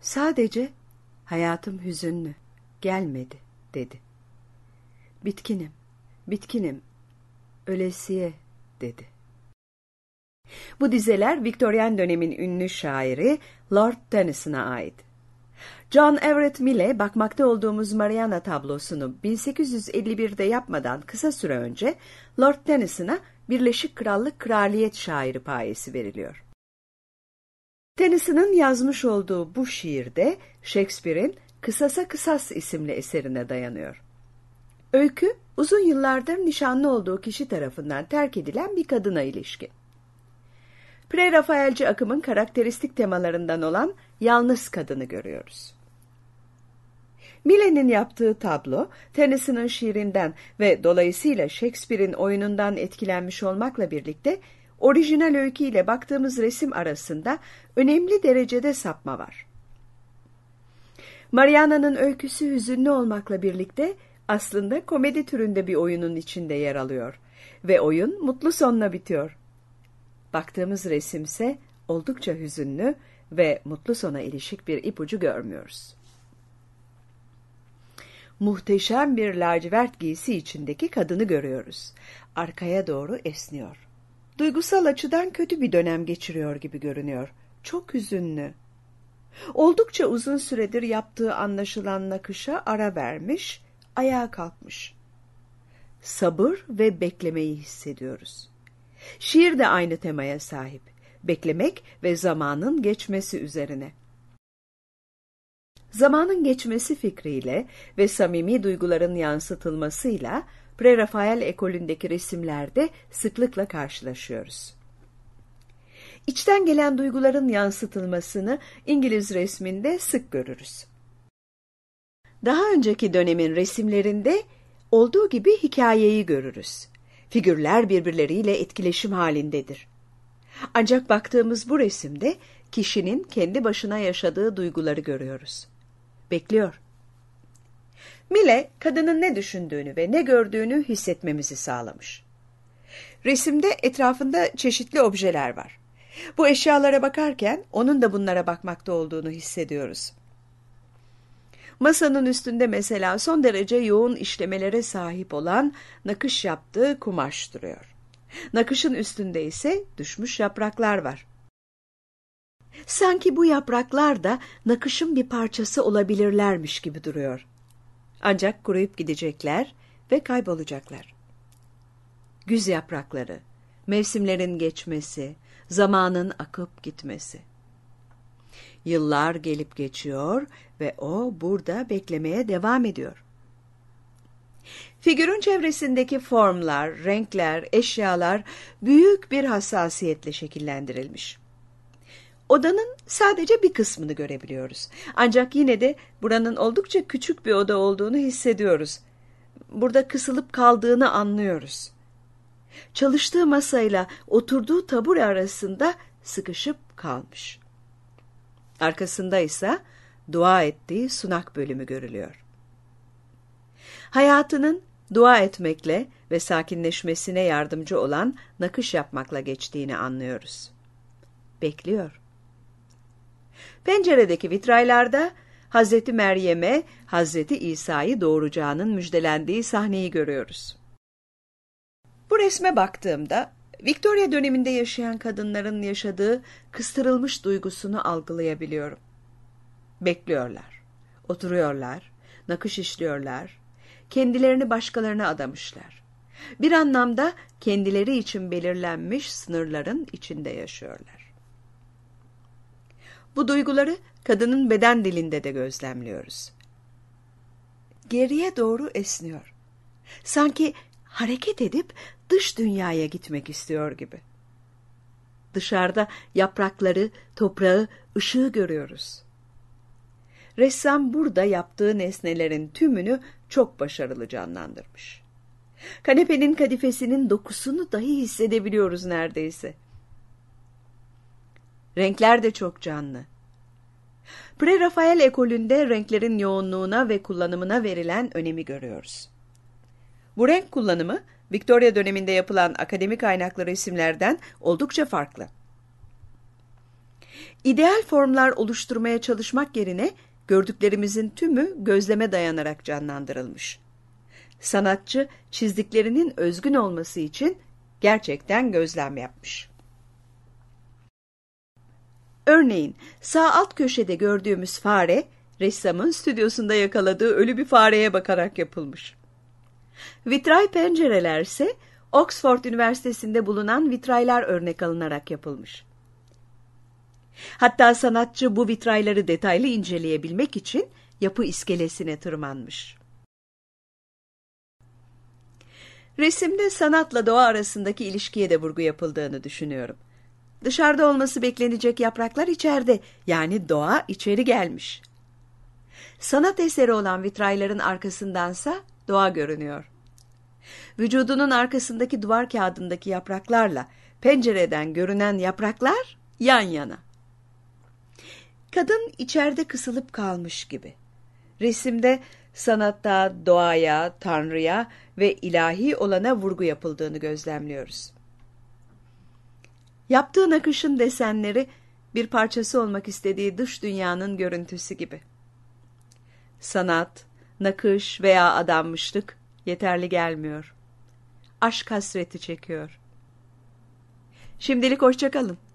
Sadece hayatım hüzünlü, gelmedi dedi. Bitkinim, bitkinim, ölesiye dedi. Bu dizeler Victorian dönemin ünlü şairi Lord Tennyson'a ait. John Everett Mill'e bakmakta olduğumuz Mariana tablosunu 1851'de yapmadan kısa süre önce Lord Tennyson'a Birleşik Krallık Kraliyet Şairi payesi veriliyor. Tennyson'ın yazmış olduğu bu şiirde Shakespeare'in Kısasa Kısas isimli eserine dayanıyor. Öykü, uzun yıllardır nişanlı olduğu kişi tarafından terk edilen bir kadına ilişkin. Pre-Rafaelci akımın karakteristik temalarından olan yalnız kadını görüyoruz. Millet'in yaptığı tablo, Tennyson'ın şiirinden ve dolayısıyla Shakespeare'in oyunundan etkilenmiş olmakla birlikte orijinal öykü ile baktığımız resim arasında önemli derecede sapma var. Mariana'nın öyküsü hüzünlü olmakla birlikte aslında komedi türünde bir oyunun içinde yer alıyor ve oyun mutlu sonla bitiyor. Baktığımız resimse oldukça hüzünlü ve mutlu sona ilişik bir ipucu görmüyoruz. Muhteşem bir lacivert giysi içindeki kadını görüyoruz. Arkaya doğru esniyor. Duygusal açıdan kötü bir dönem geçiriyor gibi görünüyor. Çok hüzünlü. Oldukça uzun süredir yaptığı anlaşılan nakışa ara vermiş, ayağa kalkmış. Sabır ve beklemeyi hissediyoruz. Şiir de aynı temaya sahip. Beklemek ve zamanın geçmesi üzerine. Zamanın geçmesi fikriyle ve samimi duyguların yansıtılmasıyla Prerafael ekolündeki resimlerde sıklıkla karşılaşıyoruz. İçten gelen duyguların yansıtılmasını İngiliz resminde sık görürüz. Daha önceki dönemin resimlerinde olduğu gibi hikayeyi görürüz. Figürler birbirleriyle etkileşim halindedir. Ancak baktığımız bu resimde kişinin kendi başına yaşadığı duyguları görüyoruz. Bekliyor Mile, kadının ne düşündüğünü ve ne gördüğünü hissetmemizi sağlamış. Resimde etrafında çeşitli objeler var. Bu eşyalara bakarken onun da bunlara bakmakta olduğunu hissediyoruz. Masanın üstünde mesela son derece yoğun işlemelere sahip olan nakış yaptığı kumaş duruyor. Nakışın üstünde ise düşmüş yapraklar var. Sanki bu yapraklar da nakışın bir parçası olabilirlermiş gibi duruyor. Ancak kuruyup gidecekler ve kaybolacaklar. Güz yaprakları, mevsimlerin geçmesi, zamanın akıp gitmesi. Yıllar gelip geçiyor ve o burada beklemeye devam ediyor. Figürün çevresindeki formlar, renkler, eşyalar büyük bir hassasiyetle şekillendirilmiş. Odanın sadece bir kısmını görebiliyoruz. Ancak yine de buranın oldukça küçük bir oda olduğunu hissediyoruz. Burada kısılıp kaldığını anlıyoruz. Çalıştığı masayla oturduğu tabure arasında sıkışıp kalmış. Arkasında ise dua ettiği sunak bölümü görülüyor. Hayatının dua etmekle ve sakinleşmesine yardımcı olan nakış yapmakla geçtiğini anlıyoruz. Bekliyor. Penceredeki vitraylarda Hazreti Meryem'e Hazreti İsa'yı doğuracağının müjdelendiği sahneyi görüyoruz. Bu resme baktığımda Victoria döneminde yaşayan kadınların yaşadığı kıstırılmış duygusunu algılayabiliyorum. Bekliyorlar, oturuyorlar, nakış işliyorlar, kendilerini başkalarına adamışlar. Bir anlamda kendileri için belirlenmiş sınırların içinde yaşıyorlar. Bu duyguları kadının beden dilinde de gözlemliyoruz. Geriye doğru esniyor. Sanki hareket edip dış dünyaya gitmek istiyor gibi. Dışarıda yaprakları, toprağı, ışığı görüyoruz. Ressam burada yaptığı nesnelerin tümünü çok başarılı canlandırmış. Kanepenin kadifesinin dokusunu dahi hissedebiliyoruz neredeyse. Renkler de çok canlı. Pre-Rafael ekolünde renklerin yoğunluğuna ve kullanımına verilen önemi görüyoruz. Bu renk kullanımı, Victoria döneminde yapılan akademi kaynakları isimlerden oldukça farklı. İdeal formlar oluşturmaya çalışmak yerine gördüklerimizin tümü gözleme dayanarak canlandırılmış. Sanatçı çizdiklerinin özgün olması için gerçekten gözlem yapmış. Örneğin sağ alt köşede gördüğümüz fare ressamın stüdyosunda yakaladığı ölü bir fareye bakarak yapılmış. Vitray pencereler ise Oxford Üniversitesi'nde bulunan vitraylar örnek alınarak yapılmış. Hatta sanatçı bu vitrayları detaylı inceleyebilmek için yapı iskelesine tırmanmış. Resimde sanatla doğa arasındaki ilişkiye de vurgu yapıldığını düşünüyorum. Dışarıda olması beklenecek yapraklar içeride, yani doğa içeri gelmiş. Sanat eseri olan vitrayların arkasındansa doğa görünüyor. Vücudunun arkasındaki duvar kağıdındaki yapraklarla pencereden görünen yapraklar yan yana. Kadın içeride kısılıp kalmış gibi. Resimde sanatta, doğaya, tanrıya ve ilahi olana vurgu yapıldığını gözlemliyoruz. Yaptığı nakışın desenleri bir parçası olmak istediği dış dünyanın görüntüsü gibi. Sanat, nakış veya adanmışlık yeterli gelmiyor. Aşk hasreti çekiyor. Şimdilik hoşçakalın.